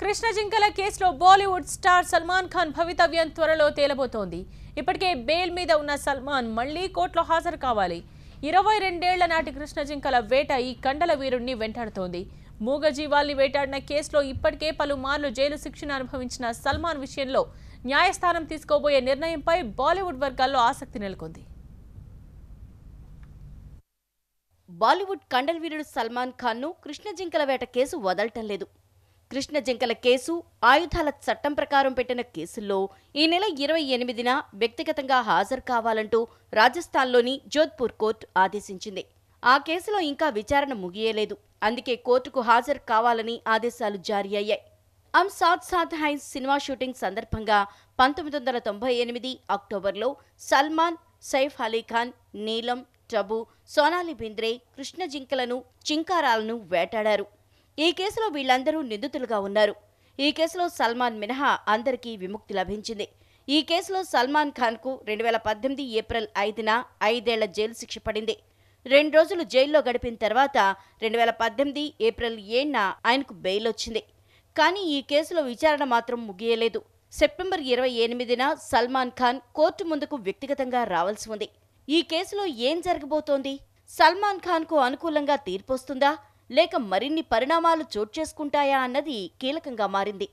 కృష్ణ జింకల కేసులో బాలీవుడ్ స్టార్ సల్మాన్ ఖాన్ భవితవ్యం త్వరలో తేలబోతోంది ఇప్పటికే బెయిల్ మీద ఉన్న సల్మాన్ మళ్లీ కోర్టులో హాజరు కావాలి ఇరవై రెండేళ్ల నాటి కృష్ణ జింకల వేట ఈ కండల వీరుణ్ణి వెంటాడుతోంది మూగజీవాల్ని వేటాడిన కేసులో ఇప్పటికే పలుమార్లు జైలు శిక్షను అనుభవించిన సల్మాన్ విషయంలో న్యాయస్థానం తీసుకోబోయే నిర్ణయంపై బాలీవుడ్ వర్గాల్లో ఆసక్తి నెలకొంది బాలీవుడ్ కండల్ వీరుడు సల్మాన్ ఖాన్ను కృష్ణ జింకల వేట కేసు వదలటం లేదు కృష్ణ జింకల కేసు ఆయుధాల చట్టం ప్రకారం పెట్టిన కేసుల్లో ఈ నెల ఇరవై ఎనిమిదిన వ్యక్తిగతంగా హాజరు కావాలంటూ రాజస్థాన్లోని జోధ్పూర్ కోర్టు ఆదేశించింది ఆ కేసులో ఇంకా విచారణ ముగియలేదు అందుకే కోర్టుకు హాజరు కావాలని ఆదేశాలు జారీ అయ్యాయి అమ్ సాత్ సాత్ హైన్స్ సినిమా షూటింగ్ సందర్భంగా పంతొమ్మిది వందల తొంభై ఎనిమిది అక్టోబర్లో సల్మాన్ సైఫ్ అలీఖాన్ నీలం టబు సోనాలి బింద్రే కృష్ణ జింకలను చింకారాలను వేటాడారు ఈ కేసులో వీళ్ళందరూ నిందితులుగా ఉన్నారు ఈ కేసులో సల్మాన్ మినహా అందరికీ విముక్తి లభించింది ఈ కేసులో సల్మాన్ ఖాన్కు రెండు వేల పద్దెనిమిది ఏప్రిల్ ఐదున ఐదేళ్ల జైలు శిక్ష పడింది రెండు రోజులు జైల్లో గడిపిన తర్వాత రెండు వేల పద్దెనిమిది ఏప్రిల్ ఏడున ఆయనకు బెయిల్ వచ్చింది కానీ ఈ కేసులో విచారణ మాత్రం ముగియలేదు సెప్టెంబర్ ఇరవై ఎనిమిదిన సల్మాన్ ఖాన్ కోర్టు ముందుకు వ్యక్తిగతంగా రావాల్సి ఉంది ఈ కేసులో ఏం జరగబోతోంది సల్మాన్ ఖాన్కు అనుకూలంగా తీర్పొస్తుందా లేక మరిన్ని పరిణామాలు చోటు చేసుకుంటాయా అన్నది కీలకంగా మారింది